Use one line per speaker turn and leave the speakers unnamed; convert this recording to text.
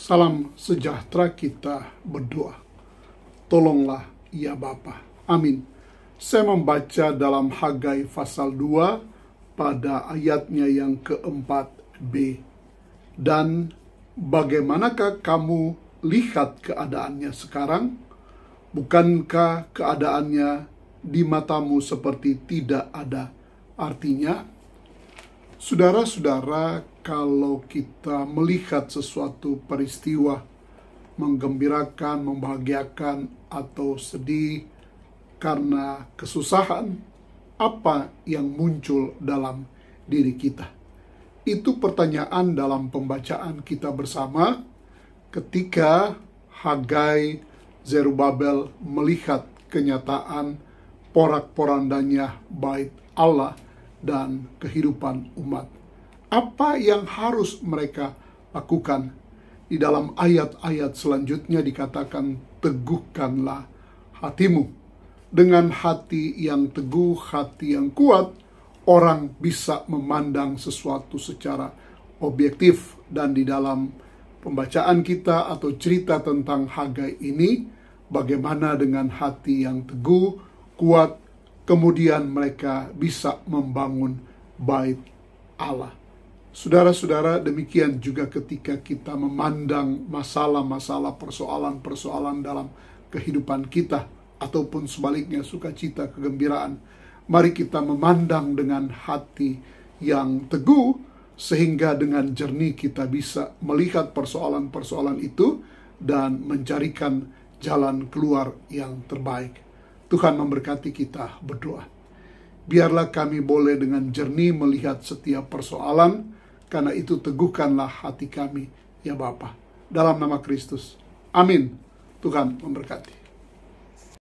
Salam sejahtera kita berdoa. Tolonglah ya Bapa. Amin. Saya membaca dalam Hagai pasal 2 pada ayatnya yang keempat B. Dan bagaimanakah kamu lihat keadaannya sekarang? Bukankah keadaannya di matamu seperti tidak ada artinya? Saudara-saudara, kalau kita melihat sesuatu peristiwa menggembirakan, membahagiakan, atau sedih karena kesusahan, apa yang muncul dalam diri kita? Itu pertanyaan dalam pembacaan kita bersama ketika Hagai Zerubabel melihat kenyataan porak-porandanya bait Allah dan kehidupan umat apa yang harus mereka lakukan. Di dalam ayat-ayat selanjutnya dikatakan, teguhkanlah hatimu. Dengan hati yang teguh, hati yang kuat, orang bisa memandang sesuatu secara objektif. Dan di dalam pembacaan kita atau cerita tentang Hagai ini, bagaimana dengan hati yang teguh, kuat, kemudian mereka bisa membangun bait Allah. Saudara-saudara, demikian juga ketika kita memandang masalah-masalah persoalan-persoalan dalam kehidupan kita, ataupun sebaliknya sukacita kegembiraan. Mari kita memandang dengan hati yang teguh, sehingga dengan jernih kita bisa melihat persoalan-persoalan itu dan mencarikan jalan keluar yang terbaik. Tuhan memberkati kita berdoa. Biarlah kami boleh dengan jernih melihat setiap persoalan karena itu teguhkanlah hati kami, ya Bapa, dalam nama Kristus. Amin. Tuhan memberkati.